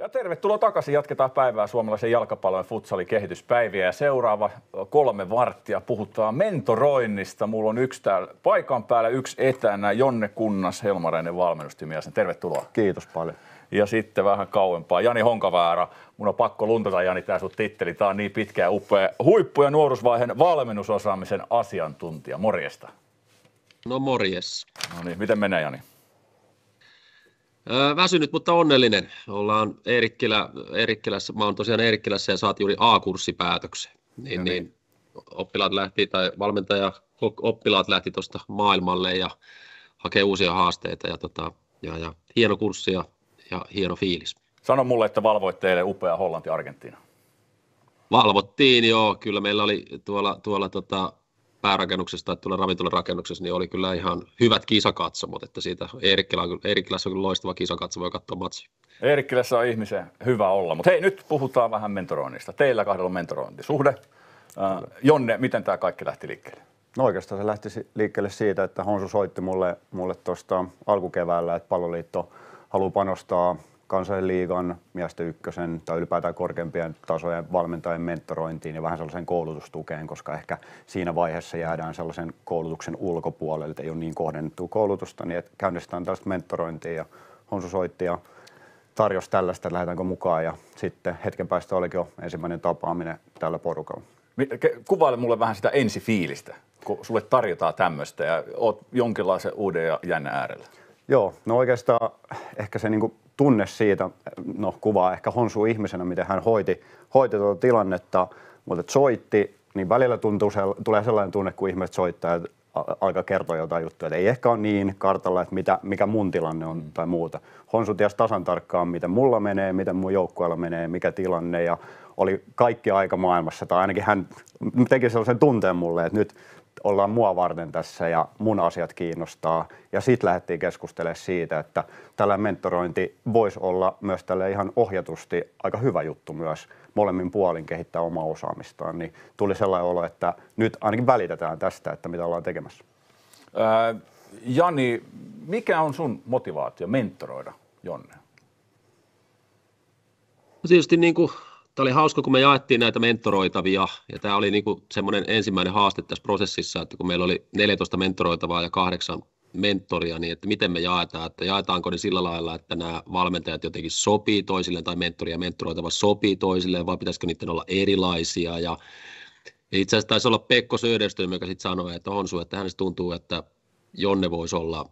Ja tervetuloa takaisin. Jatketaan päivää suomalaisen jalkapallon futsalin kehityspäiviä. Ja seuraava kolme varttia puhutaan mentoroinnista. Mulla on yksi täällä paikan päällä, yksi etänä, Jonne Kunnas, Helmareinen valmennustimies. Tervetuloa. Kiitos paljon. Ja sitten vähän kauempaa, Jani Honkaväärä. Mun on pakko luntata, Jani, tää sun titteli. Tää on niin pitkä ja upea. Huippu- ja nuoruusvaiheen valmennusosaamisen asiantuntija. Morjesta. No morjes. No niin, miten menee, Jani? Väsynyt, mutta onnellinen. Ollaan Eerikkilä, Eerikkilässä, mä oon tosiaan Eerikkilässä ja saatiin juuri A-kurssipäätöksen. Niin, niin. niin, oppilaat lähti, tai valmentaja oppilaat lähti tuosta maailmalle ja hakee uusia haasteita ja, tota, ja, ja hieno kurssi ja, ja hieno fiilis. Sano mulle, että valvoit teille upea Hollanti-Argentiina. Valvottiin, joo. Kyllä meillä oli tuolla, tuolla tota, päärakennuksessa tai tuolla ravintolarakennuksessa, niin oli kyllä ihan hyvät kisakatsomot, että siitä Eerikkilä Eerikkilässä on kyllä loistava kisakatsomo, ja katsoa matsi. Eerikkilässä on ihmisen hyvä olla, mutta hei nyt puhutaan vähän mentoroinnista. Teillä kahdella on mentorointisuhde. Äh, Jonne, miten tämä kaikki lähti liikkeelle? No oikeastaan se lähti liikkeelle siitä, että Honsu soitti mulle, mulle tuosta alkukeväällä, että palloliitto haluaa panostaa kansallisliigan miesten ykkösen tai ylipäätään korkeampien tasojen valmentajien mentorointiin ja vähän sellaisen koulutustukeen, koska ehkä siinä vaiheessa jäädään sellaisen koulutuksen ulkopuolelle, että ei ole niin kohdennettua koulutusta, niin että käynnistetään tällaista mentorointia ja Honsu soitti ja tarjosi tällaista, että lähdetäänkö mukaan ja sitten hetken päästä olikin jo ensimmäinen tapaaminen tällä porukalla. Kuvaile mulle vähän sitä ensifiilistä, kun sulle tarjotaan tämmöistä ja oot jonkinlaisen uuden ja jän äärellä. Joo, no oikeastaan ehkä se niin tunne siitä, no kuvaa ehkä Honsu ihmisenä, miten hän hoiti, hoiti tuota tilannetta, mutta soitti, niin välillä tuntuu, se, tulee sellainen tunne, kun ihmiset soittaa ja alkaa kertoa jotain juttuja, että ei ehkä ole niin kartalla, että mitä, mikä mun tilanne on mm. tai muuta. Honsu tiesi tasan tarkkaan, miten mulla menee, miten mun joukkueella menee, mikä tilanne ja oli kaikki aika maailmassa, tai ainakin hän teki sellaisen tunteen mulle, että nyt ollaan mua varten tässä ja mun asiat kiinnostaa. Ja sitten lähdettiin keskustelemaan siitä, että tällä mentorointi voisi olla myös tälle ihan ohjatusti aika hyvä juttu myös molemmin puolin kehittää omaa osaamistaan. Niin tuli sellainen olo, että nyt ainakin välitetään tästä, että mitä ollaan tekemässä. Ää, Jani, mikä on sun motivaatio mentoroida Jonne? Tietysti niin kuin tämä oli hauska, kun me jaettiin näitä mentoroitavia, ja tämä oli niin semmoinen ensimmäinen haaste tässä prosessissa, että kun meillä oli 14 mentoroitavaa ja kahdeksan mentoria, niin että miten me jaetaan, että jaetaanko ne sillä lailla, että nämä valmentajat jotenkin sopii toisilleen tai mentori ja mentoroitava sopii toisilleen vai pitäisikö niiden olla erilaisia ja itse asiassa taisi olla Pekko Söderström, joka sitten sanoi, että Honsu, että hänestä tuntuu, että Jonne voisi olla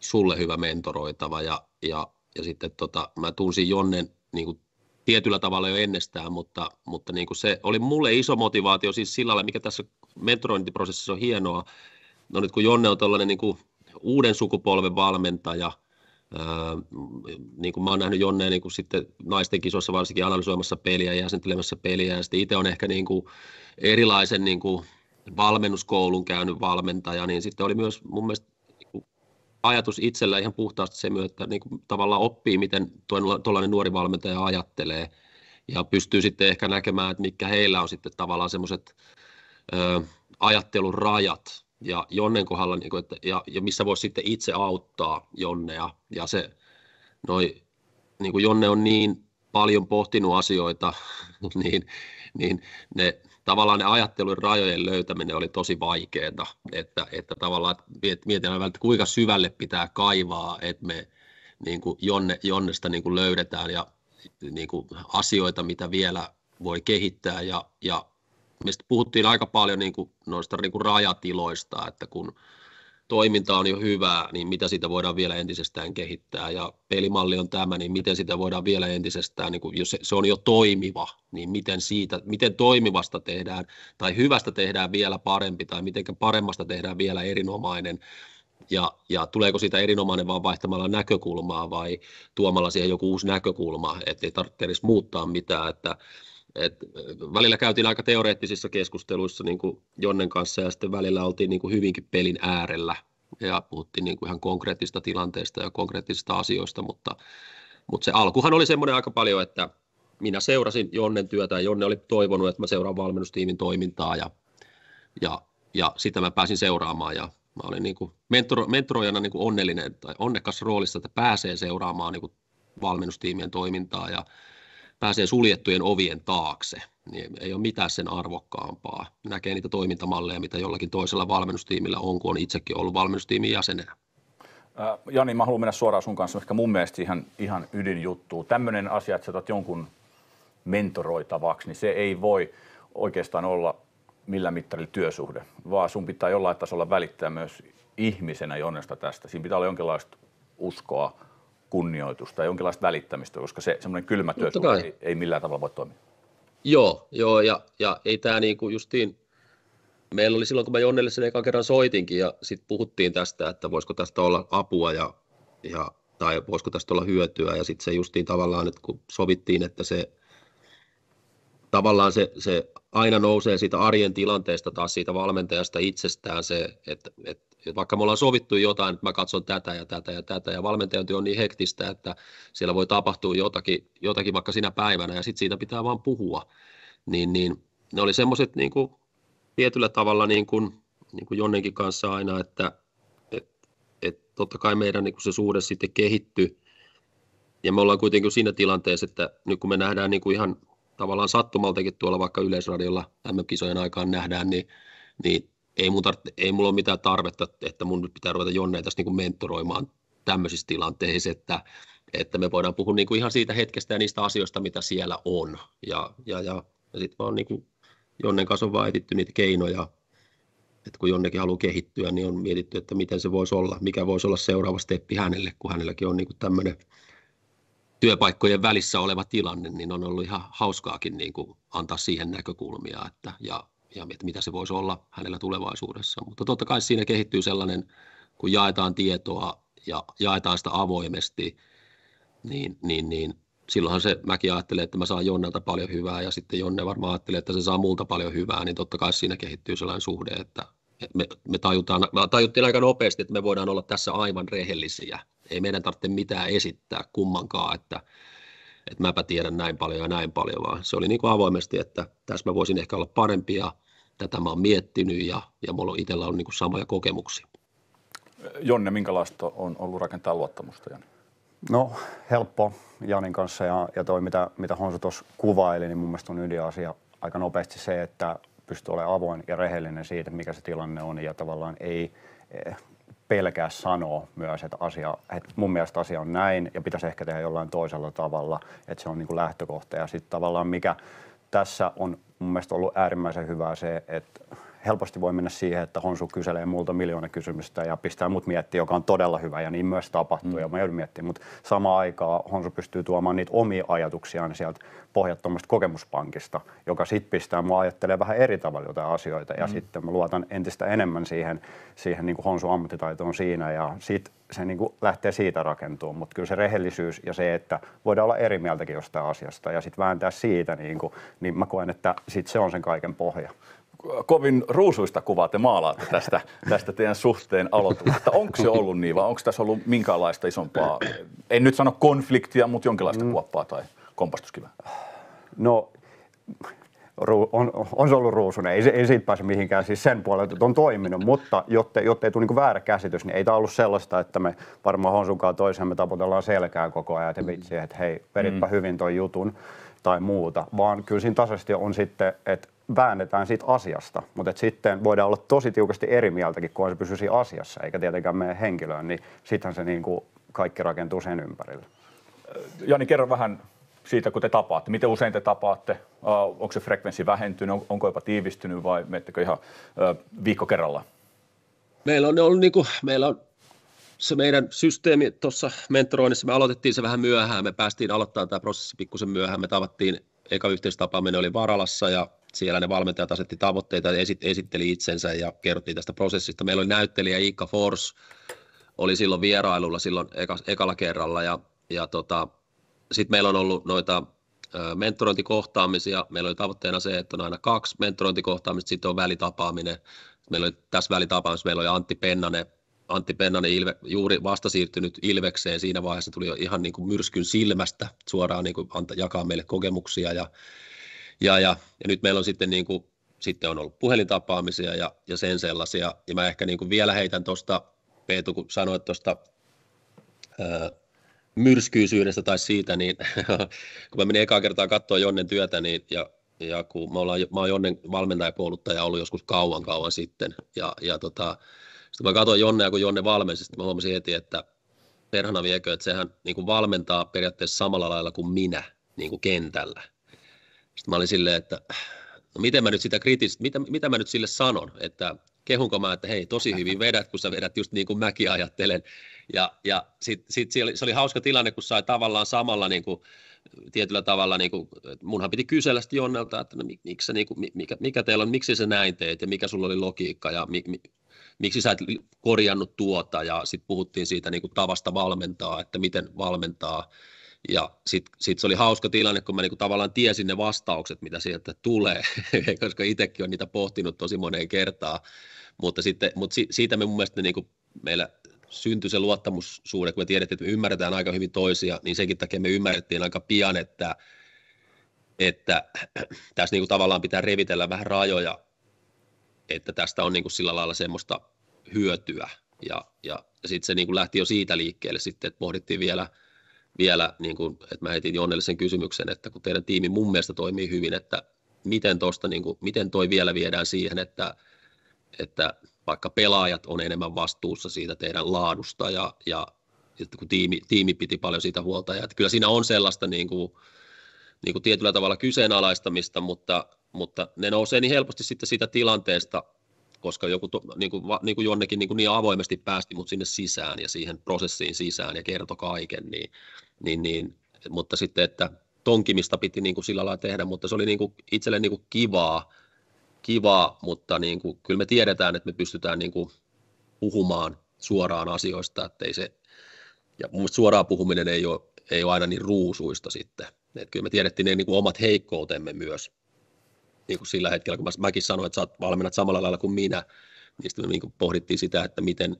sulle hyvä mentoroitava ja, ja, ja sitten tota, mä tunsin Jonnen niin kuin tietyllä tavalla jo ennestään, mutta, mutta niin kuin se oli mulle iso motivaatio siis sillä lailla, mikä tässä metrointiprosessissa on hienoa. No nyt kun Jonne on tällainen niin kuin uuden sukupolven valmentaja, ää, niin kuin mä oon nähnyt Jonneen niin kuin sitten naisten kisoissa varsinkin analysoimassa peliä ja jäsentelemässä peliä, ja sitten itse on ehkä niin kuin erilaisen niin kuin valmennuskoulun käynyt valmentaja, niin sitten oli myös mun mielestä ajatus itsellä ihan puhtaasti se myötä, että niin kuin tavallaan oppii, miten tuollainen nuori valmentaja ajattelee ja pystyy sitten ehkä näkemään, että mitkä heillä on sitten tavallaan semmoiset ajattelun rajat ja Jonnen kohdalla, niin kuin, että, ja, ja missä voisi sitten itse auttaa Jonnea ja se, noi, niin kuin Jonne on niin paljon pohtinut asioita, niin, niin ne tavallaan ne ajattelun rajojen löytäminen oli tosi vaikeaa, että, että tavallaan että mietitään välttämättä kuinka syvälle pitää kaivaa, että me niin kuin jonne, jonnesta niin kuin löydetään ja niin kuin asioita, mitä vielä voi kehittää ja, ja me puhuttiin aika paljon niin kuin noista niin kuin rajatiloista, että kun toiminta on jo hyvää, niin mitä sitä voidaan vielä entisestään kehittää ja pelimalli on tämä, niin miten sitä voidaan vielä entisestään, niin kun, jos se, se on jo toimiva, niin miten siitä, miten toimivasta tehdään tai hyvästä tehdään vielä parempi tai miten paremmasta tehdään vielä erinomainen, ja, ja tuleeko siitä erinomainen vaan vaihtamalla näkökulmaa vai tuomalla siihen joku uusi näkökulma, ettei tarvitse edes muuttaa mitään, että et välillä käytiin aika teoreettisissa keskusteluissa niin kuin Jonnen kanssa ja sitten välillä oltiin niin kuin hyvinkin pelin äärellä ja puhuttiin niin kuin ihan konkreettista tilanteista ja konkreettisista asioista, mutta, mutta se alkuhan oli semmoinen aika paljon, että minä seurasin Jonnen työtä ja Jonne oli toivonut, että mä seuraan valmennustiimin toimintaa ja, ja, ja sitä mä pääsin seuraamaan ja mä olin niin kuin mentor, mentoroijana niin kuin onnellinen tai onnekas roolissa, että pääsee seuraamaan niin kuin valmennustiimien toimintaa ja pääsee suljettujen ovien taakse, niin ei ole mitään sen arvokkaampaa. Näkee niitä toimintamalleja, mitä jollakin toisella valmennustiimillä on, kun on itsekin ollut valmennustiimin jäsenenä. Äh, Jani, mä haluan mennä suoraan sun kanssa ehkä mun mielestä ihan, ihan ydinjuttu. Tämmöinen asia, että sä otat jonkun mentoroitavaksi, niin se ei voi oikeastaan olla millä mittarilla työsuhde, vaan sun pitää jollain tasolla välittää myös ihmisenä jonnesta tästä. Siinä pitää olla jonkinlaista uskoa, kunnioitusta ja jonkinlaista välittämistä, koska se semmoinen kylmä työ ei, ei millään tavalla voi toimia. Joo, joo ja, ja ei tämä niinku justiin, meillä oli silloin, kun mä Jonnelle sen ekan kerran soitinkin ja sitten puhuttiin tästä, että voisiko tästä olla apua ja, ja tai voisiko tästä olla hyötyä ja sitten se justiin tavallaan, että kun sovittiin, että se tavallaan se, se aina nousee siitä arjen tilanteesta taas siitä valmentajasta itsestään se, että, että vaikka me ollaan sovittu jotain, että mä katson tätä ja tätä ja tätä, ja valmentajatyö on niin hektistä, että siellä voi tapahtua jotakin, jotakin vaikka sinä päivänä, ja sitten siitä pitää vaan puhua, niin, niin ne oli semmoiset niin kuin, tietyllä tavalla niin kuin, niin kuin Jonnenkin kanssa aina, että et, et totta kai meidän niin kuin se suhde sitten kehittyi, ja me ollaan kuitenkin siinä tilanteessa, että nyt kun me nähdään niin kuin ihan tavallaan sattumaltakin tuolla vaikka yleisradiolla MM-kisojen aikaan nähdään, niin, niin ei, mun tar- ei mulla ole mitään tarvetta, että mun pitää ruveta Jonne tässä niin kuin mentoroimaan tämmöisissä tilanteissa, että, että me voidaan puhua niin kuin ihan siitä hetkestä ja niistä asioista, mitä siellä on. Ja, ja, ja, ja sitten vaan niin kuin Jonnen kanssa on vaan etitty niitä keinoja, että kun jonnekin haluaa kehittyä, niin on mietitty, että miten se voisi olla, mikä voisi olla seuraava steppi hänelle, kun hänelläkin on niin kuin tämmöinen työpaikkojen välissä oleva tilanne, niin on ollut ihan hauskaakin niin kuin antaa siihen näkökulmia. Että, ja ja että mitä se voisi olla hänellä tulevaisuudessa. Mutta totta kai siinä kehittyy sellainen, kun jaetaan tietoa ja jaetaan sitä avoimesti, niin, niin, niin silloinhan se, mäkin ajattelen, että mä saan Jonnelta paljon hyvää ja sitten Jonne varmaan ajattelee, että se saa multa paljon hyvää, niin totta kai siinä kehittyy sellainen suhde, että me, me tajutaan, me tajuttiin aika nopeasti, että me voidaan olla tässä aivan rehellisiä. Ei meidän tarvitse mitään esittää kummankaan, että, että mäpä tiedän näin paljon ja näin paljon, vaan se oli niin kuin avoimesti, että tässä mä voisin ehkä olla parempia tätä mä oon miettinyt ja, ja mulla on itsellä on niin kuin samoja kokemuksia. Jonne, minkälaista on ollut rakentaa luottamusta, Jani? No helppo Janin kanssa ja, ja toi mitä, mitä Honsu tuossa kuvaili, niin mun mielestä on ydinasia aika nopeasti se, että pystyy olemaan avoin ja rehellinen siitä, mikä se tilanne on ja tavallaan ei eh, pelkää sanoa myös, että, asia, että mun mielestä asia on näin ja pitäisi ehkä tehdä jollain toisella tavalla, että se on niin kuin lähtökohta ja sitten tavallaan mikä tässä on mun mielestä ollut äärimmäisen hyvää se, että helposti voi mennä siihen, että Honsu kyselee multa miljoona kysymystä ja pistää mut miettiä, joka on todella hyvä ja niin myös tapahtuu mm. ja mä joudun miettimään, mutta samaan aikaan Honsu pystyy tuomaan niitä omia ajatuksiaan sieltä pohjattomasta kokemuspankista, joka sitten pistää mua ajattelee vähän eri tavalla jotain asioita ja mm. sitten mä luotan entistä enemmän siihen, siihen niin kuin Honsu ammattitaitoon siinä ja sitten se niin kuin lähtee siitä rakentumaan, mutta kyllä se rehellisyys ja se, että voidaan olla eri mieltäkin jostain asiasta ja sitten vääntää siitä, niin, kuin, niin mä koen, että sit se on sen kaiken pohja kovin ruusuista kuvaa te maalaatte tästä, tästä teidän suhteen aloituksesta. Onko se ollut niin vai onko tässä ollut minkäänlaista isompaa, en nyt sano konfliktia, mutta jonkinlaista mm. kuoppaa tai kompastuskivää? No ru- on, on se ollut ruusunen, ei, ei siitä pääse mihinkään siis sen puolelta, että on toiminut, mutta jotta, jotta ei tule niin väärä käsitys, niin ei tämä ollut sellaista, että me varmaan Honsunkaan toisemme taputellaan selkään koko ajan, että vitsi, että hei, veripä mm. hyvin tuon jutun, tai muuta, vaan kyllä siinä tasaisesti on sitten, että väännetään siitä asiasta, mutta sitten voidaan olla tosi tiukasti eri mieltäkin, kun se pysyisi asiassa, eikä tietenkään meidän henkilöön, niin sittenhän se niin kuin kaikki rakentuu sen ympärille. Äh, Jani, kerro vähän siitä, kun te tapaatte. Miten usein te tapaatte? Äh, onko se frekvenssi vähentynyt, onko jopa tiivistynyt vai menettekö ihan äh, viikko kerrallaan? Meillä on ollut, niin kuin, meillä on se meidän systeemi tuossa mentoroinnissa, me aloitettiin se vähän myöhään, me päästiin aloittamaan tämä prosessi pikkusen myöhään, me tavattiin, eka yhteistapaaminen oli Varalassa ja siellä ne valmentajat asetti tavoitteita ja esitteli itsensä ja kerrottiin tästä prosessista. Meillä oli näyttelijä Iikka Fors, oli silloin vierailulla silloin eka, ekalla kerralla ja, ja tota, sitten meillä on ollut noita mentorointikohtaamisia. Meillä oli tavoitteena se, että on aina kaksi mentorointikohtaamista, sitten on välitapaaminen. Meillä oli tässä välitapaamisessa meillä oli Antti Pennanen, Antti Pennanen Ilve, juuri vasta siirtynyt Ilvekseen, siinä vaiheessa tuli jo ihan niin kuin myrskyn silmästä suoraan niin kuin anta, jakaa meille kokemuksia ja, ja, ja, ja nyt meillä on sitten, niin kuin, sitten on ollut puhelintapaamisia ja, ja sen sellaisia, ja mä ehkä niin kuin vielä heitän tuosta, Peetu, kun sanoit tuosta myrskyisyydestä tai siitä, niin kun mä menin ekaa kertaa katsoa Jonnen työtä, niin, ja ja kun mä, ollaan, mä oon Jonnen valmentajakouluttaja ollut joskus kauan kauan sitten, ja, ja tota, sitten mä katsoin Jonnea, kun Jonne valmensi, sitten mä huomasin heti, että perhana viekö, että sehän niin kuin valmentaa periaatteessa samalla lailla kuin minä niin kuin kentällä. Sitten mä olin silleen, että no miten mä nyt sitä kritis, mitä, mitä mä nyt sille sanon, että kehunko mä, että hei, tosi hyvin vedät, kun sä vedät just niin kuin mäkin ajattelen. Ja, ja sit, sit se, oli, se oli hauska tilanne, kun sai tavallaan samalla niin kuin, tietyllä tavalla, niin kuin, että munhan piti kysellä sitten Jonnelta, että no, miksi sä, niin kuin, mikä, mikä teillä on, miksi sä näin teet ja mikä sulla oli logiikka ja mi, mi, miksi sä et korjannut tuota, ja sitten puhuttiin siitä niin kuin tavasta valmentaa, että miten valmentaa, ja sitten sit se oli hauska tilanne, kun mä niinku tavallaan tiesin ne vastaukset, mitä sieltä tulee, koska itsekin on niitä pohtinut tosi moneen kertaan. Mutta, sitten, mutta siitä me mun mielestä niinku meillä syntyi se luottamussuhde, kun me tiedettiin, että me ymmärretään aika hyvin toisia, niin senkin takia me ymmärrettiin aika pian, että, että tässä niinku tavallaan pitää revitellä vähän rajoja että tästä on niin kuin sillä lailla semmoista hyötyä. Ja, ja sitten se niin kuin lähti jo siitä liikkeelle sitten, että pohdittiin vielä, vielä niin kuin, että mä heitin Jonnelle sen kysymyksen, että kun teidän tiimi mun mielestä toimii hyvin, että miten, tosta, niin kuin, miten toi vielä viedään siihen, että, että vaikka pelaajat on enemmän vastuussa siitä teidän laadusta ja, ja että kun tiimi, tiimi piti paljon siitä huolta. Ja että kyllä siinä on sellaista niin kuin, niin kuin tietyllä tavalla kyseenalaistamista, mutta, mutta ne nousee niin helposti sitten siitä tilanteesta, koska joku, to, niin kuin, niin kuin jonnekin niin, kuin niin avoimesti päästi mut sinne sisään ja siihen prosessiin sisään ja kertoi kaiken, niin, niin, niin mutta sitten, että tonkimista piti niin kuin sillä lailla tehdä, mutta se oli niin kuin itselle niin kuin kivaa, kivaa, mutta niin kuin, kyllä me tiedetään, että me pystytään niin kuin puhumaan suoraan asioista, että ei se, ja mun suoraan puhuminen ei ole, ei ole aina niin ruusuista sitten. että kyllä me tiedettiin ne niin kuin omat heikkoutemme myös, niin kuin sillä hetkellä, kun mä, mäkin sanoin, että sä oot valmennat samalla lailla kuin minä, niin me niin kuin pohdittiin sitä, että miten,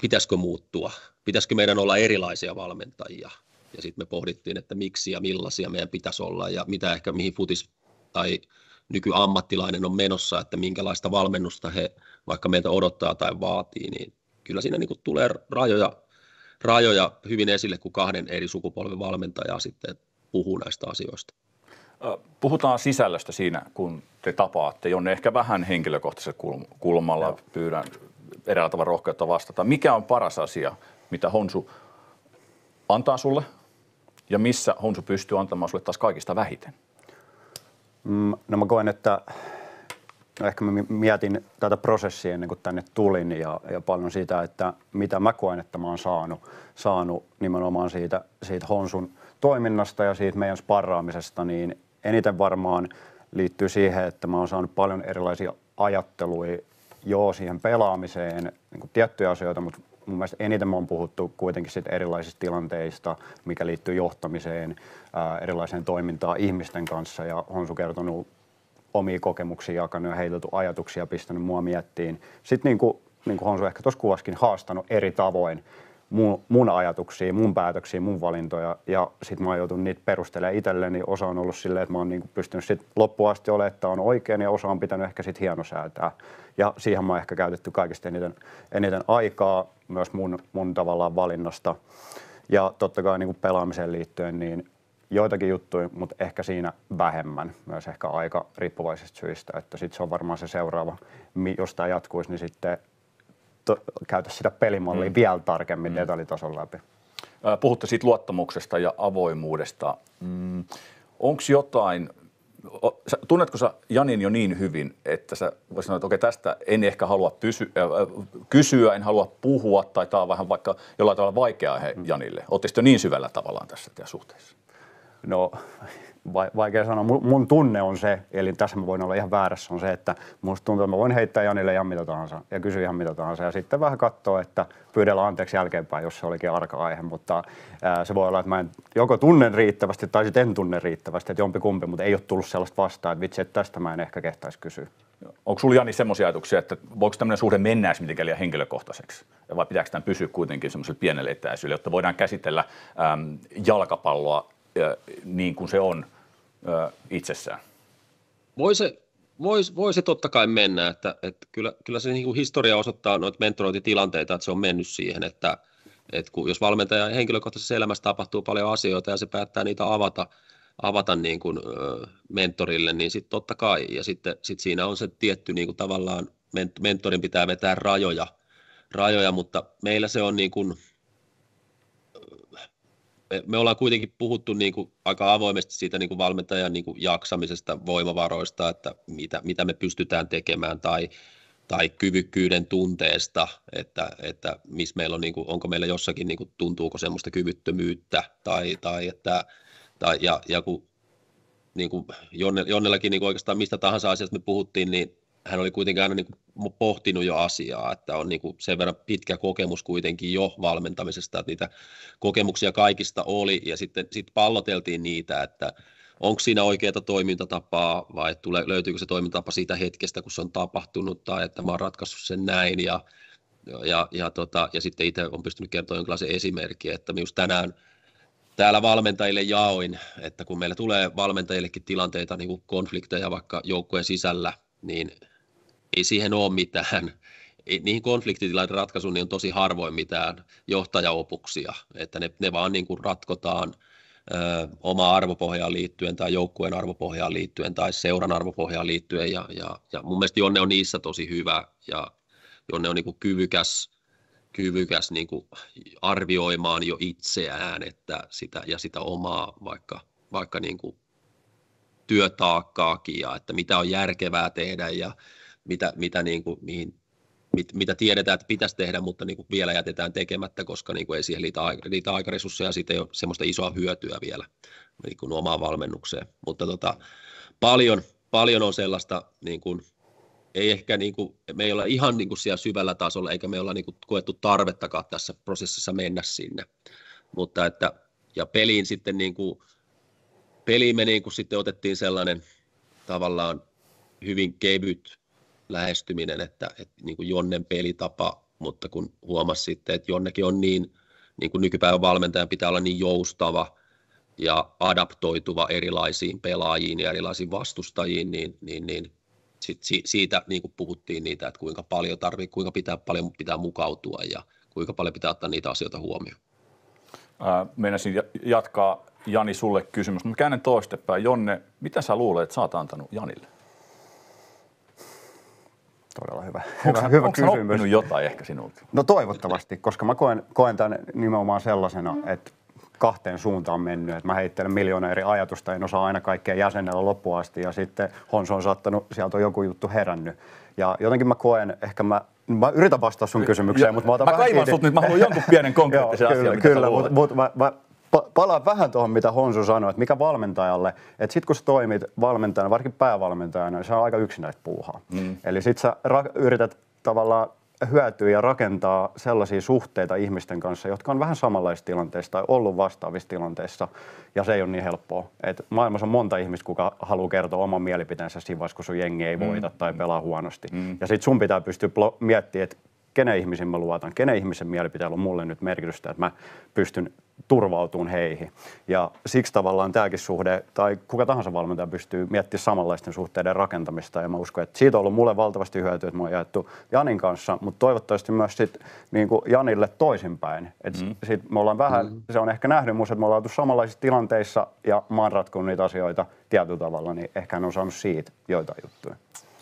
pitäisikö muuttua, pitäisikö meidän olla erilaisia valmentajia. Ja sitten me pohdittiin, että miksi ja millaisia meidän pitäisi olla ja mitä ehkä mihin futis tai nykyammattilainen on menossa, että minkälaista valmennusta he vaikka meiltä odottaa tai vaatii, niin kyllä siinä niin kuin tulee rajoja, rajoja hyvin esille, kun kahden eri sukupolven valmentajaa sitten puhuu näistä asioista. Puhutaan sisällöstä siinä, kun te tapaatte, jonne ehkä vähän henkilökohtaisella kulmalla Joo. pyydän eräällä tavalla rohkeutta vastata. Mikä on paras asia, mitä Honsu antaa sulle ja missä Honsu pystyy antamaan sulle taas kaikista vähiten? Mm, no mä koen, että no ehkä mä mietin tätä prosessia ennen kuin tänne tulin ja, ja paljon siitä, että mitä mä koen, että mä oon saanut, saanut nimenomaan siitä, siitä Honsun toiminnasta ja siitä meidän sparraamisesta, niin eniten varmaan liittyy siihen, että mä oon saanut paljon erilaisia ajatteluja joo siihen pelaamiseen niin tiettyjä asioita, mutta mun mielestä eniten mä oon puhuttu kuitenkin sit erilaisista tilanteista, mikä liittyy johtamiseen, ää, erilaiseen toimintaan ihmisten kanssa ja Honsu kertonut omia kokemuksia, jakanut ja heiteltu ajatuksia, pistänyt mua miettiin. Sitten niin kuin, niin kuin Honsu ehkä tuossa kuvaskin haastanut eri tavoin mun, mun ajatuksia, mun päätöksiä, mun valintoja ja sit mä oon joutunut niitä perustelemaan itselleni. Osa on ollut silleen, että mä oon niinku pystynyt sit loppuun asti olemaan, että on oikein ja osa on pitänyt ehkä sit hienosäätää. Ja siihen mä oon ehkä käytetty kaikista eniten, eniten aikaa myös mun, mun tavallaan valinnasta. Ja totta kai niinku pelaamiseen liittyen niin joitakin juttuja, mutta ehkä siinä vähemmän, myös ehkä aika riippuvaisista syistä, että sitten se on varmaan se seuraava, jos tämä jatkuisi, niin sitten käytä sitä pelimallia mm. vielä tarkemmin mm. detaljitason läpi. Puhutte siitä luottamuksesta ja avoimuudesta. Mm. Onko jotain, tunnetko sä Janin jo niin hyvin, että sä voisit sanoa, että okei tästä en ehkä halua pysy, äh, kysyä, en halua puhua tai tämä on vähän vaikka jollain tavalla vaikeaa he, mm. Janille. Oletteko niin syvällä tavallaan tässä teidän suhteessa? No vaikea sanoa. Mun tunne on se, eli tässä mä voin olla ihan väärässä, on se, että musta tuntuu, että mä voin heittää Janille ihan mitä tahansa ja kysyä ihan mitä tahansa ja sitten vähän katsoa, että pyydellä anteeksi jälkeenpäin, jos se olikin arka aihe, mutta ää, se voi olla, että mä en joko tunnen riittävästi tai sitten en tunne riittävästi, että jompi kumpi, mutta ei ole tullut sellaista vastaan, että vitsi, että tästä mä en ehkä kehtaisi kysyä. Onko sulla Jani semmoisia ajatuksia, että voiko tämmöinen suhde mennä edes mitenkään liian henkilökohtaiseksi? Vai pitääkö tämän pysyä kuitenkin semmoisella pienellä etäisyydellä, jotta voidaan käsitellä äm, jalkapalloa niin kuin se on itsessään? Voi se, voi, voi se totta kai mennä, että, että kyllä, kyllä se niin kuin historia osoittaa noita mentorointitilanteita, että se on mennyt siihen, että, että kun, jos valmentajan henkilökohtaisessa elämässä tapahtuu paljon asioita ja se päättää niitä avata, avata niin kuin, mentorille, niin sitten totta kai, ja sitten sit siinä on se tietty niin kuin tavallaan, mentorin pitää vetää rajoja, rajoja, mutta meillä se on niin kuin, me, me ollaan kuitenkin puhuttu niin kuin aika avoimesti siitä niin kuin valmentajan niin kuin jaksamisesta, voimavaroista, että mitä, mitä me pystytään tekemään tai, tai kyvykkyyden tunteesta, että, että missä meillä on, niin kuin, onko meillä jossakin, niin kuin, tuntuuko semmoista kyvyttömyyttä tai, tai että, tai, ja, ja kun niin kuin Jonne, Jonnellakin niin kuin oikeastaan mistä tahansa asiasta me puhuttiin, niin hän oli kuitenkin aina niin kuin pohtinut jo asiaa, että on niin kuin sen verran pitkä kokemus kuitenkin jo valmentamisesta, että niitä kokemuksia kaikista oli ja sitten sit palloteltiin niitä, että onko siinä oikeaa toimintatapaa vai tule, löytyykö se toimintatapa siitä hetkestä, kun se on tapahtunut tai että mä oon ratkaissut sen näin ja, ja, ja, tota, ja sitten itse on pystynyt kertoa jonkinlaisen esimerkin, että just tänään täällä valmentajille jaoin, että kun meillä tulee valmentajillekin tilanteita, niin kuin konflikteja vaikka joukkueen sisällä, niin ei siihen ole mitään. Niihin konfliktitilanteen ratkaisuun niin on tosi harvoin mitään johtajaopuksia, että ne, ne vaan niin kuin ratkotaan ö, omaa arvopohjaan liittyen tai joukkueen arvopohjaan liittyen tai seuran arvopohjaan liittyen. Ja, ja, ja mun mielestä Jonne on niissä tosi hyvä ja Jonne on niin kuin kyvykäs, kyvykäs niin kuin arvioimaan jo itseään että sitä, ja sitä omaa vaikka, vaikka niin kuin työtaakkaakin ja että mitä on järkevää tehdä ja mitä, mitä niin kuin, mihin, mit, mitä tiedetään, että pitäisi tehdä, mutta niin kuin vielä jätetään tekemättä, koska niin kuin ei siihen liitä, aikaresursseja ja siitä ei ole semmoista isoa hyötyä vielä niin kuin omaan valmennukseen. Mutta tota, paljon, paljon on sellaista, niin kuin, ei ehkä niin kuin, me ei olla ihan niin kuin siellä syvällä tasolla, eikä me olla niin kuin koettu tarvettakaan tässä prosessissa mennä sinne. Mutta että, ja peliin sitten niin kuin, peliin me niin kuin sitten otettiin sellainen tavallaan hyvin kevyt lähestyminen, että, että niin kuin Jonnen pelitapa, mutta kun huomasi sitten, että Jonnekin on niin, niin kuin nykypäivän valmentajan pitää olla niin joustava ja adaptoituva erilaisiin pelaajiin ja erilaisiin vastustajiin, niin, niin, niin sit siitä niin kuin puhuttiin niitä, että kuinka paljon tarvii, kuinka pitää paljon pitää mukautua ja kuinka paljon pitää ottaa niitä asioita huomioon. Äh, jatkaa Jani sulle kysymys, mutta käännän toistepäin. Jonne, mitä sä luulet, että sä oot antanut Janille? Todella hyvä, onks, hyvä, onks kysymys. Onko jotain ehkä sinulta? No toivottavasti, koska mä koen, koen tämän nimenomaan sellaisena, mm. että kahteen suuntaan mennyt. Että mä heittelen miljoona eri ajatusta, en osaa aina kaikkea jäsenellä loppuun asti ja sitten Honso on saattanut, sieltä on joku juttu herännyt. Ja jotenkin mä koen, ehkä mä, mä yritän vastata sun kysymykseen, mutta mä otan Mä kaivan kiinni. sut nyt, mä haluan jonkun pienen konkreettisen asian, kyllä, mitä kyllä, mutta, mut, mä, mä, Palaa vähän tuohon, mitä Honsu sanoi, että mikä valmentajalle, että sitten kun sä toimit valmentajana, varsinkin päävalmentajana, niin se on aika yksinäistä puuhaa. Mm. Eli sitten sä ra- yrität tavallaan hyötyä ja rakentaa sellaisia suhteita ihmisten kanssa, jotka on vähän samanlaisissa tilanteissa tai ollut vastaavissa tilanteissa, ja se ei ole niin helppoa. Et maailmassa on monta ihmistä, kuka haluaa kertoa oman mielipiteensä siinä vaiheessa, kun sun jengi ei mm. voita mm. tai pelaa huonosti. Mm. Ja sitten sun pitää pystyä plo- miettimään, että kenen ihmisiin mä luotan, kenen ihmisen mielipiteellä on mulle nyt merkitystä, että mä pystyn turvautumaan heihin. Ja siksi tavallaan tämäkin suhde, tai kuka tahansa valmentaja pystyy miettimään samanlaisten suhteiden rakentamista, ja mä uskon, että siitä on ollut mulle valtavasti hyötyä, että mä oon jaettu Janin kanssa, mutta toivottavasti myös sit, niin kuin Janille toisinpäin. Et mm. sit me ollaan vähän, mm. se on ehkä nähnyt musta, että me ollaan oltu samanlaisissa tilanteissa, ja mä oon ratkonut niitä asioita tietyllä tavalla, niin ehkä hän on saanut siitä joita juttuja.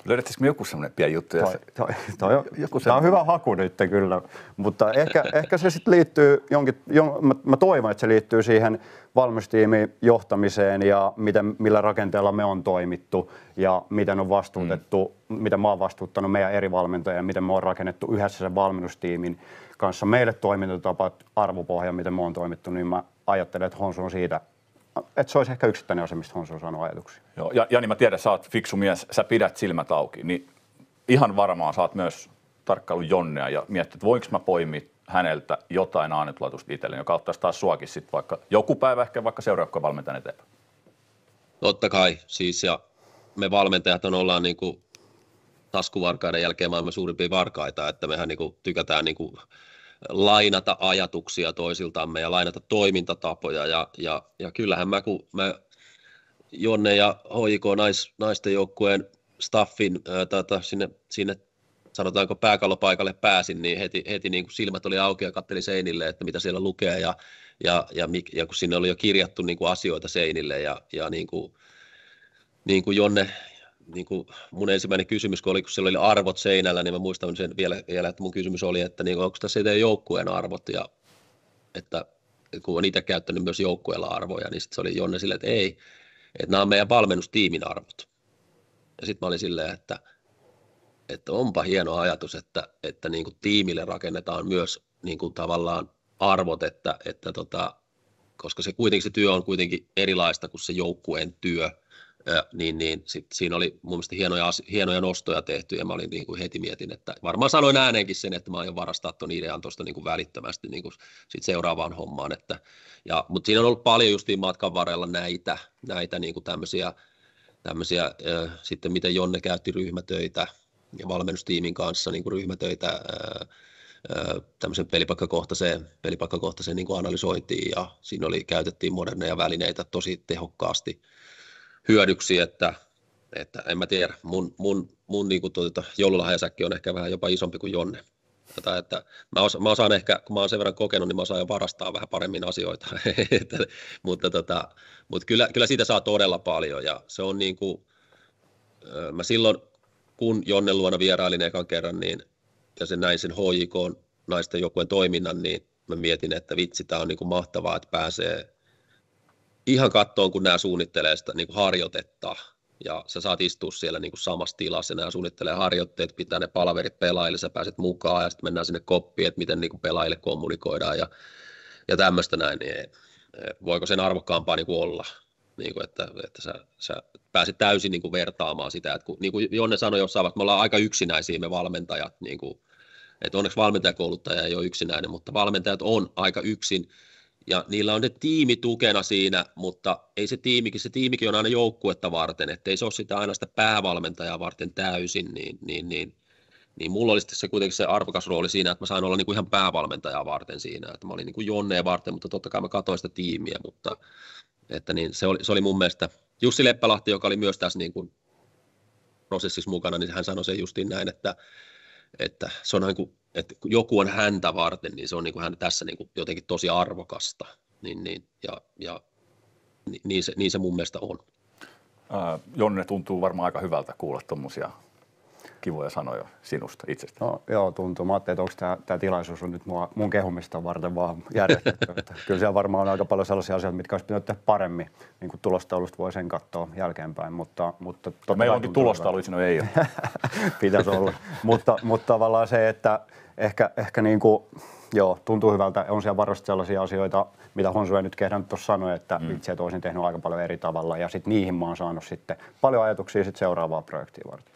Löydättisikö me joku semmoinen pieni juttu? Toi, toi, toi on, joku tämä on hyvä haku nyt kyllä, mutta ehkä, ehkä se sitten liittyy jonkin, jon, mä, mä toivon, että se liittyy siihen valmistiimin johtamiseen ja miten, millä rakenteella me on toimittu ja miten on vastuutettu, mm. miten mä oon vastuuttanut meidän eri valmentajia ja miten me on rakennettu yhdessä sen valmennustiimin kanssa meille toimintatapa, arvopohja, miten me on toimittu, niin mä ajattelen, että Honsu on siitä, että se olisi ehkä yksittäinen asia, mistä Honsu on saanut ajatuksia. Joo, ja, Jani, mä tiedän, sä oot fiksu mies, sä pidät silmät auki, niin ihan varmaan saat myös tarkkailu Jonnea ja miettiä, että voinko mä poimia häneltä jotain ainutlaatuista itselleen, joka ottaisi taas suakin sitten vaikka joku päivä, ehkä vaikka seuraavaksi valmentajan eteenpäin. Totta kai, siis ja me valmentajat on ollaan niin kuin taskuvarkaiden jälkeen maailman suurimpia varkaita, että mehän niin kuin tykätään niin kuin lainata ajatuksia toisiltamme ja lainata toimintatapoja ja, ja, ja kyllähän mä kun mä Jonne ja HJK nais, naisten joukkueen staffin ää, tata, sinne, sinne sanotaanko pääkallopaikalle pääsin, niin heti, heti niin kuin silmät oli auki ja katselin seinille, että mitä siellä lukee ja, ja, ja, ja kun sinne oli jo kirjattu niin kuin asioita seinille ja, ja niin kuin, niin kuin Jonne, niin kuin mun ensimmäinen kysymys, kun, oli, kun siellä oli arvot seinällä, niin mä muistan sen vielä, vielä että mun kysymys oli, että niin kuin, onko tässä teidän joukkueen arvot ja että kun on itse käyttänyt myös joukkueella arvoja, niin sitten se oli Jonne silleen, että ei, että nämä on meidän valmennustiimin arvot. Ja sitten mä olin silleen, että, että onpa hieno ajatus, että, että niin kuin tiimille rakennetaan myös niin kuin tavallaan arvot, että, että tota, koska se, kuitenkin se työ on kuitenkin erilaista kuin se joukkueen työ – niin, niin sit siinä oli mun mielestä hienoja, hienoja nostoja tehty ja mä olin niin kuin heti mietin, että varmaan sanoin ääneenkin sen, että mä aion varastaa tuon idean tuosta niin kuin välittömästi niin kuin sit seuraavaan hommaan. Että, ja, mutta siinä on ollut paljon justiin matkan varrella näitä, näitä niin kuin tämmöisiä, tämmöisiä ö, sitten miten Jonne käytti ryhmätöitä ja valmennustiimin kanssa niin kuin ryhmätöitä ö, tämmöisen pelipaikkakohtaiseen, pelipaikkakohtaiseen niin analysointiin ja siinä oli, käytettiin moderneja välineitä tosi tehokkaasti hyödyksi, että, että en mä tiedä, mun, mun, mun niin kuin tuota, joululahjasäkki on ehkä vähän jopa isompi kuin Jonne. Tätä, että mä, osa, mä osaan ehkä, kun mä oon sen verran kokenut, niin mä osaan jo varastaa vähän paremmin asioita, että, mutta, tota, mutta kyllä, kyllä siitä saa todella paljon ja se on niin kuin, mä silloin, kun jonne luona vierailin ekan kerran, niin ja sen näin sen HJK naisten joukkueen toiminnan, niin mä mietin, että vitsi, tämä on niin kuin mahtavaa, että pääsee ihan kattoon, kun nämä suunnittelee sitä niin kuin harjoitetta, ja sä saat istua siellä niin kuin samassa tilassa, ja nämä suunnittelee harjoitteet, pitää ne palaverit pelaajille, sä pääset mukaan, ja sitten mennään sinne koppiin, että miten niin kuin pelaajille kommunikoidaan, ja, ja tämmöistä näin, niin eh, voiko sen arvokkaampaa niin kuin olla, niin kuin, että, että sä, sä pääset täysin niin kuin vertaamaan sitä, että kun, niin kuin Jonne sanoi jossain vaiheessa, me ollaan aika yksinäisiä me valmentajat, niin kuin, että onneksi valmentajakouluttaja ei ole yksinäinen, mutta valmentajat on aika yksin ja niillä on ne tiimi tukena siinä, mutta ei se tiimikin, se tiimikin on aina joukkuetta varten, ettei se ole sitä aina sitä päävalmentajaa varten täysin, niin, niin, niin, niin mulla oli se kuitenkin se arvokas rooli siinä, että mä sain olla niin kuin ihan päävalmentajaa varten siinä, että mä olin niin kuin Jonneen varten, mutta totta kai mä katsoin sitä tiimiä, mutta että niin, se, oli, se oli mun mielestä Jussi Leppälahti, joka oli myös tässä niin kuin prosessissa mukana, niin hän sanoi sen justiin näin, että että se on niin kuin, että kun joku on häntä varten, niin se on niin kuin hän tässä niin kuin jotenkin tosi arvokasta, niin, niin, ja, ja niin, niin, se, niin se mun mielestä on. Äh, Jonne tuntuu varmaan aika hyvältä kuulla tuommoisia kivoja sanoja sinusta itsestä? No, joo, tuntuu. Mä ajattelin, että onko tämä tilaisuus on nyt mua, mun kehumista varten vaan järjestetty. kyllä siellä varmaan on aika paljon sellaisia asioita, mitkä olisi pitänyt tehdä paremmin. Niin kuin tulostaulusta voi sen katsoa jälkeenpäin. Mutta, mutta no, meillä onkin tulostaulu, no ei ole. Pitäisi olla. mutta, mutta tavallaan se, että ehkä, ehkä niin kuin, joo, tuntuu hyvältä. On siellä varmasti sellaisia asioita, mitä Honsu ei nyt kehdannut tuossa sanoa, että mm. itse olisin tehnyt aika paljon eri tavalla. Ja sitten niihin mä oon saanut sitten paljon ajatuksia sit seuraavaa projektia varten.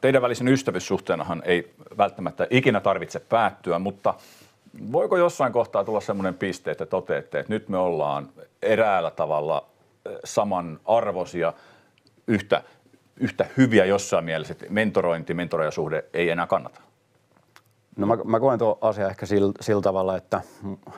Teidän välisen ystävyyssuhteenahan ei välttämättä ikinä tarvitse päättyä, mutta voiko jossain kohtaa tulla sellainen piste, että toteatte, että nyt me ollaan eräällä tavalla saman arvosia yhtä, yhtä hyviä jossain mielessä, että mentorointi, mentorajasuhde ei enää kannata? No mä, mä koen tuo asia ehkä sillä sillä tavalla, että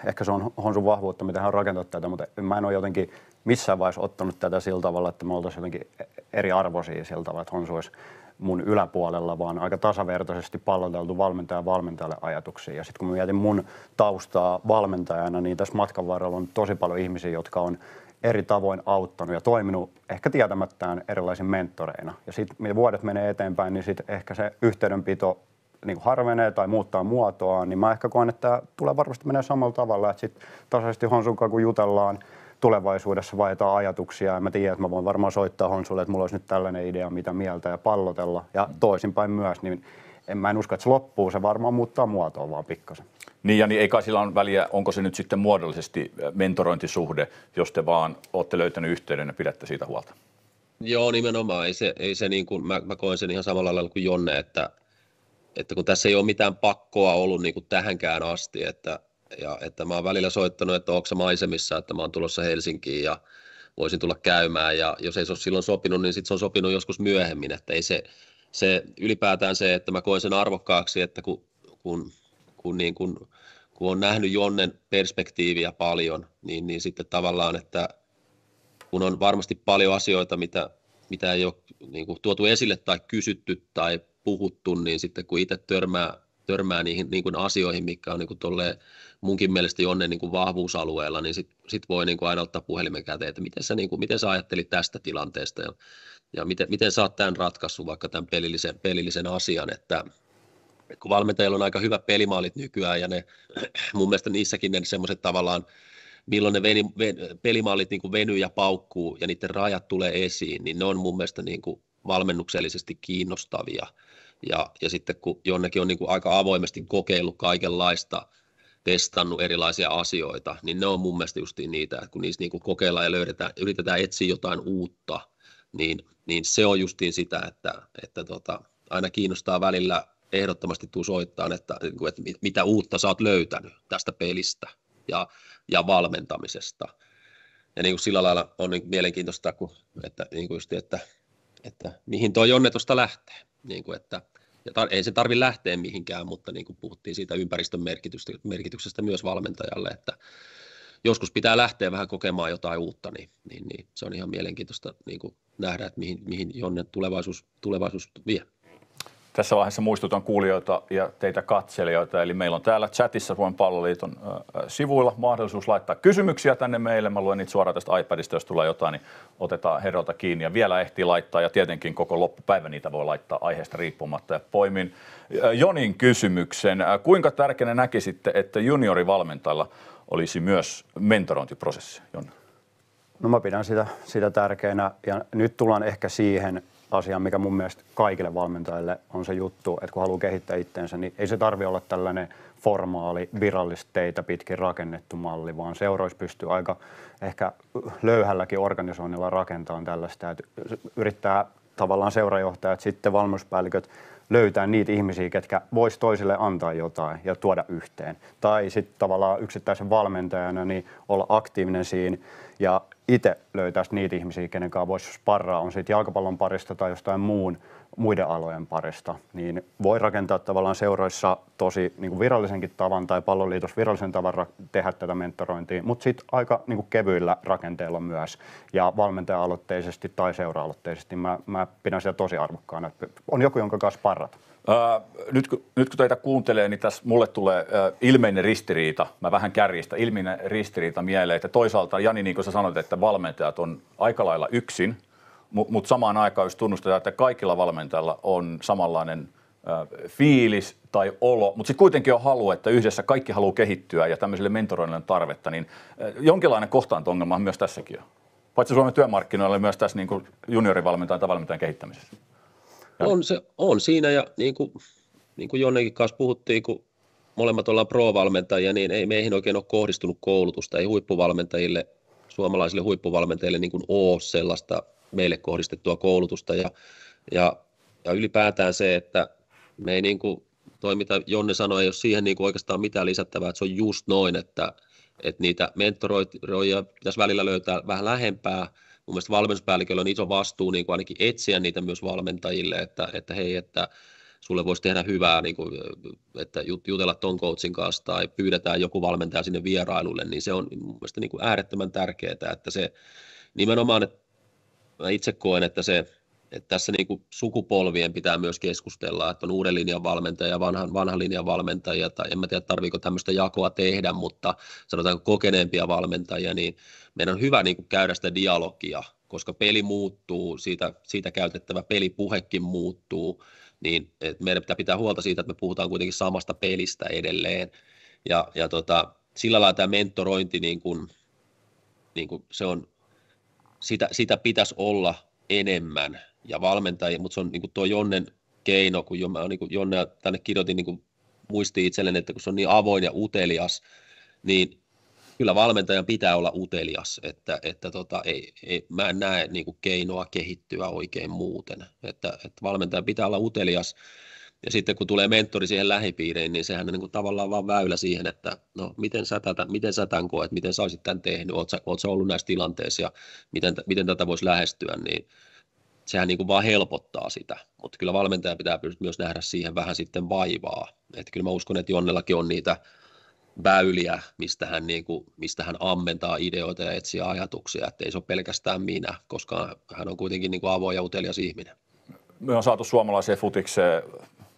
ehkä se on, on sun vahvuutta, mitä hän on rakentanut tätä, mutta mä en ole jotenkin missään vaiheessa ottanut tätä sillä tavalla, että me oltaisiin jotenkin e-, eri arvoisia sillä tavalla, että Honsu olisi mun yläpuolella, vaan aika tasavertaisesti palloteltu valmentaja valmentajalle ajatuksia. Ja sitten kun mä mietin mun taustaa valmentajana, niin tässä matkan varrella on tosi paljon ihmisiä, jotka on eri tavoin auttanut ja toiminut ehkä tietämättään erilaisin mentoreina. Ja sitten mitä vuodet menee eteenpäin, niin sitten ehkä se yhteydenpito niin harvenee tai muuttaa muotoaan, niin mä ehkä koen, että tämä tulee varmasti menee samalla tavalla, että sitten tasaisesti honsunkaan kun jutellaan, tulevaisuudessa vaihtaa ajatuksia ja mä tiedän, että mä voin varmaan soittaa Honsulle, että mulla olisi nyt tällainen idea, mitä mieltä ja pallotella ja mm. toisinpäin myös, niin en mä en usko, että se loppuu, se varmaan muuttaa muotoa vaan pikkasen. Niin ja niin kai sillä ole väliä, onko se nyt sitten muodollisesti mentorointisuhde, jos te vaan olette löytänyt yhteyden ja pidätte siitä huolta. Joo, nimenomaan. Ei se, ei se niin kuin, mä, mä koen sen ihan samalla lailla kuin Jonne, että, että kun tässä ei ole mitään pakkoa ollut niin kuin tähänkään asti, että, ja että mä oon välillä soittanut, että onko se maisemissa, että mä oon tulossa Helsinkiin ja voisin tulla käymään ja jos ei se ole silloin sopinut, niin sitten se on sopinut joskus myöhemmin, että ei se, se ylipäätään se, että mä koen sen arvokkaaksi, että kun, kun, kun, niin kun, kun on nähnyt Jonnen perspektiiviä paljon, niin, niin sitten tavallaan, että kun on varmasti paljon asioita, mitä, mitä ei ole niin kuin, tuotu esille tai kysytty tai puhuttu, niin sitten kun itse törmää törmää niihin niin kuin asioihin, mikä on niin kuin tolleen, munkin mielestä jonne niin kuin vahvuusalueella, niin sitten sit voi niin kuin aina ottaa puhelimen käteen, että miten sä, niin kuin, miten sä ajattelit tästä tilanteesta ja, ja miten, miten sä oot tämän ratkaissut vaikka tämän pelillisen, pelillisen asian, että kun valmentajilla on aika hyvä pelimaalit nykyään ja ne mun mielestä niissäkin ne semmoiset tavallaan milloin ne veni, ven, pelimaalit niin kuin venyy ja paukkuu ja niiden rajat tulee esiin, niin ne on mun mielestä niin kuin valmennuksellisesti kiinnostavia – ja, ja sitten kun jonnekin on niin kuin aika avoimesti kokeillut kaikenlaista, testannut erilaisia asioita, niin ne on mun mielestä just niitä, että kun niissä niin kuin kokeillaan ja löydetään, yritetään etsiä jotain uutta, niin, niin se on justiin sitä, että, että tota, aina kiinnostaa välillä ehdottomasti tuu soittaa, että, niinku, että mitä uutta sä oot löytänyt tästä pelistä ja, ja valmentamisesta. Ja niin kuin sillä lailla on niin mielenkiintoista, kun, että, niin kuin just, että, että mihin tuo Jonne tuosta lähtee niin kuin että, ja tar- ei se tarvi lähteä mihinkään, mutta niin kuin puhuttiin siitä ympäristön merkityksestä myös valmentajalle, että joskus pitää lähteä vähän kokemaan jotain uutta, niin, niin, niin se on ihan mielenkiintoista niin kuin nähdä, että mihin, mihin Jonne tulevaisuus, tulevaisuus vie. Tässä vaiheessa muistutan kuulijoita ja teitä katselijoita, eli meillä on täällä chatissa Suomen palloliiton sivuilla mahdollisuus laittaa kysymyksiä tänne meille. Mä luen niitä suoraan tästä iPadista, jos tulee jotain, niin otetaan herralta kiinni ja vielä ehtii laittaa ja tietenkin koko loppupäivä niitä voi laittaa aiheesta riippumatta ja poimin Jonin kysymyksen. Kuinka tärkeänä näkisitte, että juniorivalmentajalla olisi myös mentorointiprosessi, Jon? No mä pidän sitä, sitä tärkeänä ja nyt tullaan ehkä siihen, asia, mikä mun mielestä kaikille valmentajille on se juttu, että kun haluaa kehittää itteensä, niin ei se tarvi olla tällainen formaali, virallisteitä pitkin rakennettu malli, vaan seuroissa pystyy aika ehkä löyhälläkin organisoinnilla rakentamaan tällaista, että yrittää tavallaan seurajohtajat, sitten valmennuspäälliköt löytää niitä ihmisiä, ketkä vois toisille antaa jotain ja tuoda yhteen. Tai sitten tavallaan yksittäisen valmentajana niin olla aktiivinen siinä ja itse löytäisi niitä ihmisiä, kenen kanssa voisi sparraa, on siitä jalkapallon parista tai jostain muun muiden alojen parista, niin voi rakentaa tavallaan seuroissa tosi niin kuin virallisenkin tavan tai palloliitos virallisen tavan tehdä tätä mentorointia, mutta sitten aika niin kuin kevyillä rakenteilla myös ja valmentaja-aloitteisesti tai seura-aloitteisesti. Mä, mä pidän sitä tosi arvokkaana, että on joku, jonka kanssa parrat. Öö, nyt, kun, nyt kun teitä kuuntelee, niin tässä mulle tulee ö, ilmeinen ristiriita, mä vähän kärjistä, ilmeinen ristiriita mieleen, että toisaalta Jani, niin kuin sä sanoit, että valmentajat on aika lailla yksin mutta mut samaan aikaan, jos tunnustetaan, että kaikilla valmentajilla on samanlainen fiilis tai olo, mutta sitten kuitenkin on halu, että yhdessä kaikki haluaa kehittyä ja tämmöiselle mentoroinnille tarvetta, niin jonkinlainen kohtaanto-ongelma myös tässäkin jo. Paitsi Suomen työmarkkinoilla, myös tässä niin juniorivalmentajan tai valmentajan kehittämisessä. Ja on, se, on siinä ja niin kuin, niin kuin Jonnekin kanssa puhuttiin, kun molemmat ollaan pro-valmentajia, niin ei meihin oikein ole kohdistunut koulutusta, ei huippuvalmentajille, suomalaisille huippuvalmentajille niin kuin ole sellaista meille kohdistettua koulutusta ja, ja, ja ylipäätään se, että me ei niin kuin, toi mitä Jonne sanoi, ei ole siihen niin kuin oikeastaan mitään lisättävää, että se on just noin, että, että niitä mentoroijia pitäisi välillä löytää vähän lähempää, mun mielestä valmennuspäälliköllä on iso vastuu niin kuin ainakin etsiä niitä myös valmentajille, että, että hei, että sulle voisi tehdä hyvää, niin kuin, että jutella ton coachin kanssa tai pyydetään joku valmentaja sinne vierailulle, niin se on mun mielestä niin kuin äärettömän tärkeää, että se nimenomaan, että mä itse koen, että se että tässä niin kuin sukupolvien pitää myös keskustella, että on uuden linjan valmentaja ja vanhan, vanhan linjan valmentaja, tai en mä tiedä tarviiko tämmöistä jakoa tehdä, mutta sanotaanko kokeneempia valmentajia, niin meidän on hyvä niin kuin käydä sitä dialogia, koska peli muuttuu, siitä, siitä käytettävä pelipuhekin muuttuu, niin että meidän pitää pitää huolta siitä, että me puhutaan kuitenkin samasta pelistä edelleen, ja, ja tota, sillä lailla tämä mentorointi, niin kuin, niin kuin se on sitä, sitä pitäisi olla enemmän ja valmentajia, mutta se on niin kuin tuo Jonnen keino, kun jo, mä niin kuin Jonne tänne kirjoitin niin kuin muisti itselleni, että kun se on niin avoin ja utelias, niin kyllä valmentajan pitää olla utelias, että, että tota, ei, ei, mä en näe niin kuin keinoa kehittyä oikein muuten, että, että valmentajan pitää olla utelias ja sitten kun tulee mentori siihen lähipiiriin, niin sehän on niin kuin tavallaan vaan väylä siihen, että no miten sä, tätä, miten sä tämän koet, miten sä olisit tämän tehnyt, oot sä, oot sä ollut näissä tilanteissa ja miten, miten tätä voisi lähestyä, niin sehän niin kuin vaan helpottaa sitä. Mutta kyllä valmentaja pitää myös nähdä siihen vähän sitten vaivaa. että kyllä mä uskon, että Jonnellakin on niitä väyliä, mistä hän, niin kuin, mistä hän ammentaa ideoita ja etsiä ajatuksia, että ei se ole pelkästään minä, koska hän on kuitenkin niin kuin avoin ja utelias ihminen. Me on saatu suomalaiseen futikseen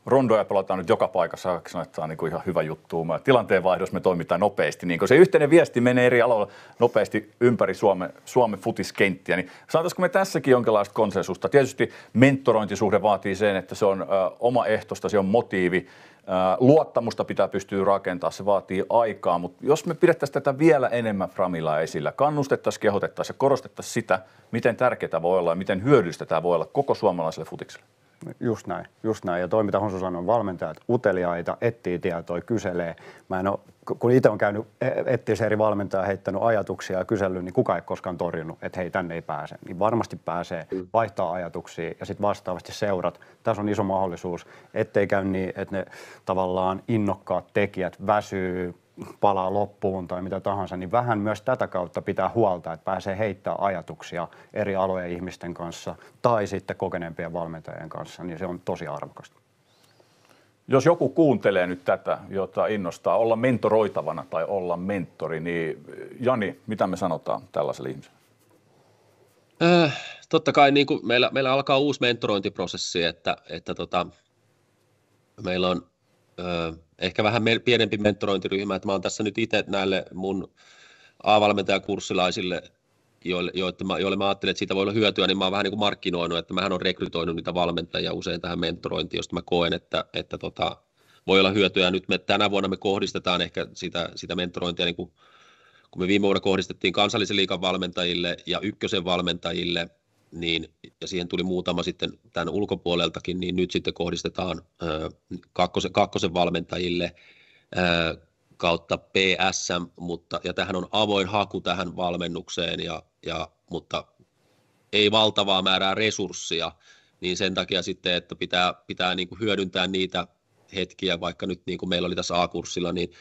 rondoja pelataan nyt joka paikassa, Saksana, että on niin kuin ihan hyvä juttu. Tilanteen vaihdossa me toimitaan nopeasti. Niin kun se yhteinen viesti menee eri aloilla nopeasti ympäri Suomen, Suomen futiskenttiä, niin saataisiko me tässäkin jonkinlaista konsensusta? Tietysti mentorointisuhde vaatii sen, että se on ö, oma ehtosta, se on motiivi. Ö, luottamusta pitää pystyä rakentamaan, se vaatii aikaa, mutta jos me pidettäisiin tätä vielä enemmän Framilla esillä, kannustettaisiin, kehotettaisiin ja korostettaisiin sitä, miten tärkeää voi olla ja miten hyödyllistä tämä voi olla koko suomalaiselle futikselle. Just näin, just näin. Ja toi, mitä Honsu sanoi, valmentajat uteliaita, etsii tietoa, kyselee. Mä en ole, kun itse on käynyt e, etsiä eri valmentaja, heittänyt ajatuksia ja kysellyt, niin kuka ei koskaan torjunut, että hei, tänne ei pääse. Niin varmasti pääsee, mm. vaihtaa ajatuksia ja sitten vastaavasti seurat. Tässä on iso mahdollisuus, ettei käy niin, että ne tavallaan innokkaat tekijät väsyy, palaa loppuun tai mitä tahansa, niin vähän myös tätä kautta pitää huolta, että pääsee heittää ajatuksia eri alojen ihmisten kanssa tai sitten kokeneempien valmentajien kanssa, niin se on tosi arvokasta. Jos joku kuuntelee nyt tätä, jota innostaa olla mentoroitavana tai olla mentori, niin Jani, mitä me sanotaan tällaiselle ihmiselle? Äh, totta kai niin kuin meillä, meillä alkaa uusi mentorointiprosessi, että, että tota, meillä on ehkä vähän pienempi mentorointiryhmä, että mä oon tässä nyt itse näille mun A-valmentajakurssilaisille, joille, joille, mä, joille mä ajattelin, että siitä voi olla hyötyä, niin mä oon vähän niin kuin markkinoinut, että mähän on rekrytoinut niitä valmentajia usein tähän mentorointiin, josta mä koen, että, että tota, voi olla hyötyä. Nyt me tänä vuonna me kohdistetaan ehkä sitä, sitä mentorointia, niin kuin, kun me viime vuonna kohdistettiin kansallisen liikan valmentajille ja ykkösen valmentajille – niin, ja siihen tuli muutama sitten tämän ulkopuoleltakin, niin nyt sitten kohdistetaan ö, kakkosen, kakkosen valmentajille ö, kautta PSM, mutta, ja tähän on avoin haku tähän valmennukseen, ja, ja, mutta ei valtavaa määrää resurssia, niin sen takia sitten, että pitää, pitää niin kuin hyödyntää niitä hetkiä, vaikka nyt niin kuin meillä oli tässä A-kurssilla, niin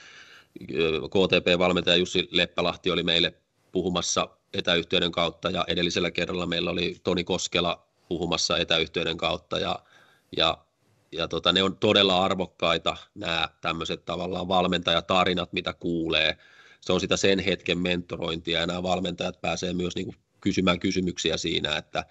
KTP-valmentaja Jussi Leppälahti oli meille puhumassa etäyhteyden kautta ja edellisellä kerralla meillä oli Toni Koskela puhumassa etäyhteyden kautta ja, ja, ja tota, ne on todella arvokkaita nämä tämmöiset tavallaan valmentajatarinat, mitä kuulee. Se on sitä sen hetken mentorointia ja nämä valmentajat pääsee myös niin kuin kysymään kysymyksiä siinä, että,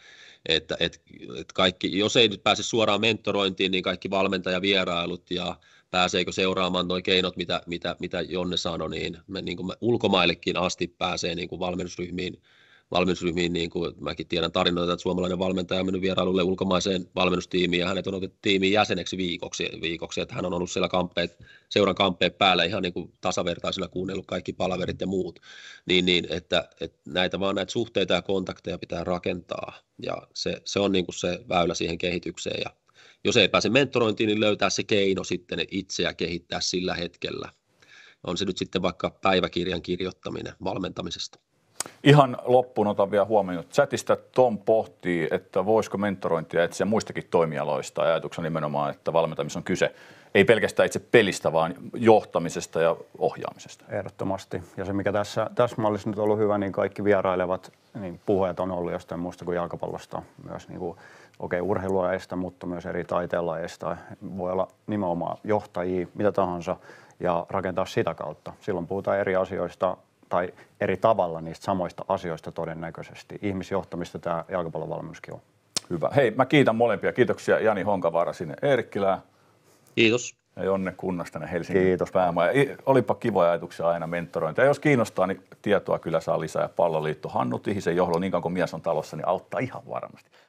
että, että, että kaikki, jos ei nyt pääse suoraan mentorointiin, niin kaikki valmentajavierailut ja pääseekö seuraamaan nuo keinot, mitä, mitä, mitä Jonne sanoi, niin, me, niin kuin me ulkomaillekin asti pääsee niin kuin valmennusryhmiin valmennusryhmiin, niin kuin mäkin tiedän tarinoita, että suomalainen valmentaja on mennyt vierailulle ulkomaiseen valmennustiimiin ja hänet on otettu tiimin jäseneksi viikoksi, viikoksi että hän on ollut siellä kampeet seuran kampeet päällä ihan niin kuin tasavertaisena kuunnellut kaikki palaverit ja muut, niin, niin että, että, näitä vaan näitä suhteita ja kontakteja pitää rakentaa ja se, se on niin kuin se väylä siihen kehitykseen ja jos ei pääse mentorointiin, niin löytää se keino sitten itseä kehittää sillä hetkellä. On se nyt sitten vaikka päiväkirjan kirjoittaminen valmentamisesta. Ihan loppuun otan vielä huomioon. Chatista Tom pohtii, että voisiko mentorointia etsiä muistakin toimialoista. Ajatuksena nimenomaan, että valmentamisessa on kyse ei pelkästään itse pelistä, vaan johtamisesta ja ohjaamisesta. Ehdottomasti. Ja se, mikä tässä, tässä mallissa nyt on ollut hyvä, niin kaikki vierailevat niin puheet on ollut jostain muusta kuin jalkapallosta myös niin kuin okei, okay, urheilua estää, mutta myös eri taiteenlajeista. estää. Voi olla nimenomaan johtajia, mitä tahansa, ja rakentaa sitä kautta. Silloin puhutaan eri asioista tai eri tavalla niistä samoista asioista todennäköisesti. Ihmisjohtamista tämä jalkapallovalmiuskin on. Hyvä. Hei, mä kiitän molempia. Kiitoksia Jani Honkavaara sinne Eerikkilään. Kiitos. Ja Jonne Kunnasta tänne Helsingin Kiitos. päämaja. Olipa kivoja ajatuksia aina mentorointia. Ja jos kiinnostaa, niin tietoa kyllä saa lisää. Ja palloliitto Hannu Tihisen johdolla, niin kauan kuin mies on talossa, niin auttaa ihan varmasti.